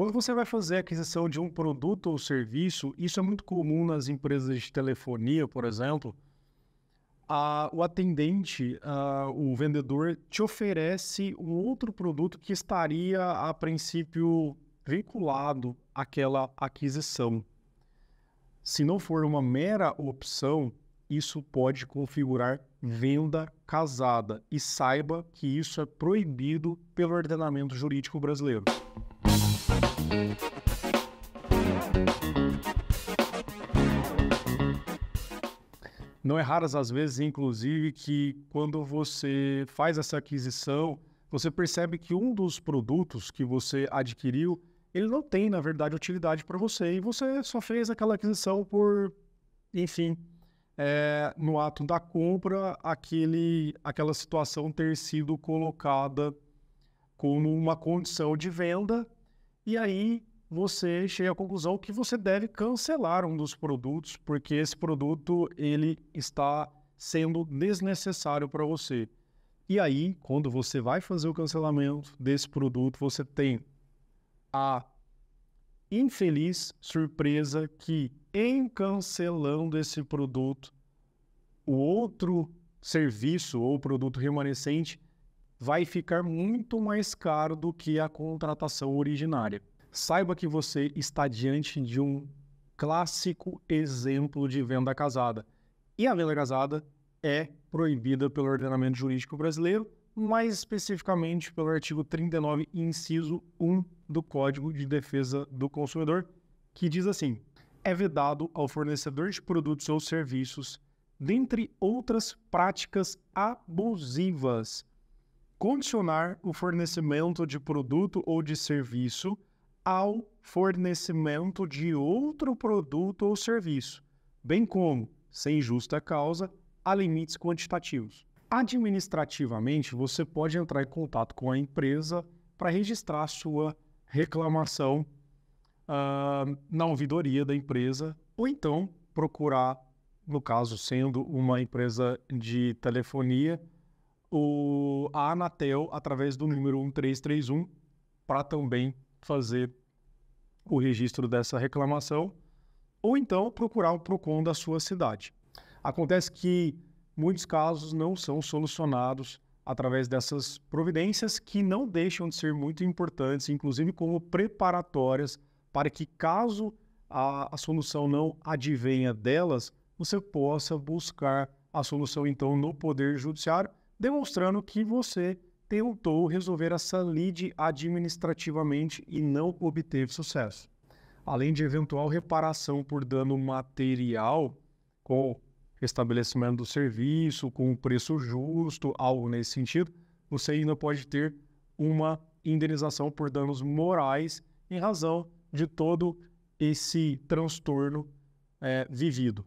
Quando você vai fazer a aquisição de um produto ou serviço, isso é muito comum nas empresas de telefonia, por exemplo. A, o atendente, a, o vendedor, te oferece um outro produto que estaria, a princípio, vinculado àquela aquisição. Se não for uma mera opção, isso pode configurar venda casada. E saiba que isso é proibido pelo ordenamento jurídico brasileiro. Não é raras as vezes, inclusive, que quando você faz essa aquisição, você percebe que um dos produtos que você adquiriu, ele não tem, na verdade, utilidade para você e você só fez aquela aquisição por, enfim, é, no ato da compra, aquele, aquela situação ter sido colocada como uma condição de venda e aí você chega à conclusão que você deve cancelar um dos produtos, porque esse produto ele está sendo desnecessário para você. E aí, quando você vai fazer o cancelamento desse produto, você tem a infeliz surpresa que em cancelando esse produto, o outro serviço ou produto remanescente vai ficar muito mais caro do que a contratação originária. Saiba que você está diante de um clássico exemplo de venda casada. E a venda casada é proibida pelo ordenamento jurídico brasileiro, mais especificamente pelo artigo 39, inciso 1 do Código de Defesa do Consumidor, que diz assim: é vedado ao fornecedor de produtos ou serviços, dentre outras práticas abusivas, condicionar o fornecimento de produto ou de serviço ao fornecimento de outro produto ou serviço, bem como, sem justa causa, a limites quantitativos. Administrativamente, você pode entrar em contato com a empresa para registrar sua reclamação uh, na ouvidoria da empresa ou então procurar, no caso sendo uma empresa de telefonia, o, a Anatel, através do número 1331, para também fazer o registro dessa reclamação, ou então procurar o PROCON da sua cidade. Acontece que muitos casos não são solucionados através dessas providências que não deixam de ser muito importantes, inclusive como preparatórias para que caso a, a solução não advenha delas, você possa buscar a solução então no poder judiciário demonstrando que você tentou resolver essa lead administrativamente e não obteve sucesso. Além de eventual reparação por dano material, com estabelecimento do serviço, com o preço justo, algo nesse sentido, você ainda pode ter uma indenização por danos morais em razão de todo esse transtorno é, vivido.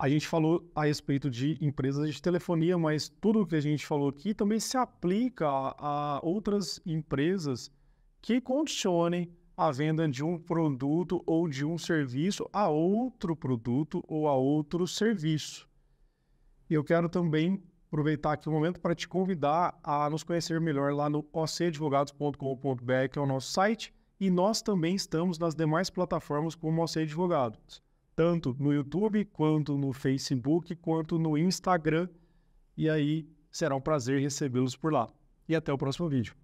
A gente falou a respeito de empresas de telefonia, mas tudo o que a gente falou aqui também se aplica a, a outras empresas que condicionem a venda de um produto ou de um serviço a outro produto ou a outro serviço. E eu quero também aproveitar aqui o um momento para te convidar a nos conhecer melhor lá no ocadvogados.com.br, que é o nosso site, e nós também estamos nas demais plataformas como OC Advogados tanto no YouTube, quanto no Facebook, quanto no Instagram. E aí será um prazer recebê-los por lá. E até o próximo vídeo.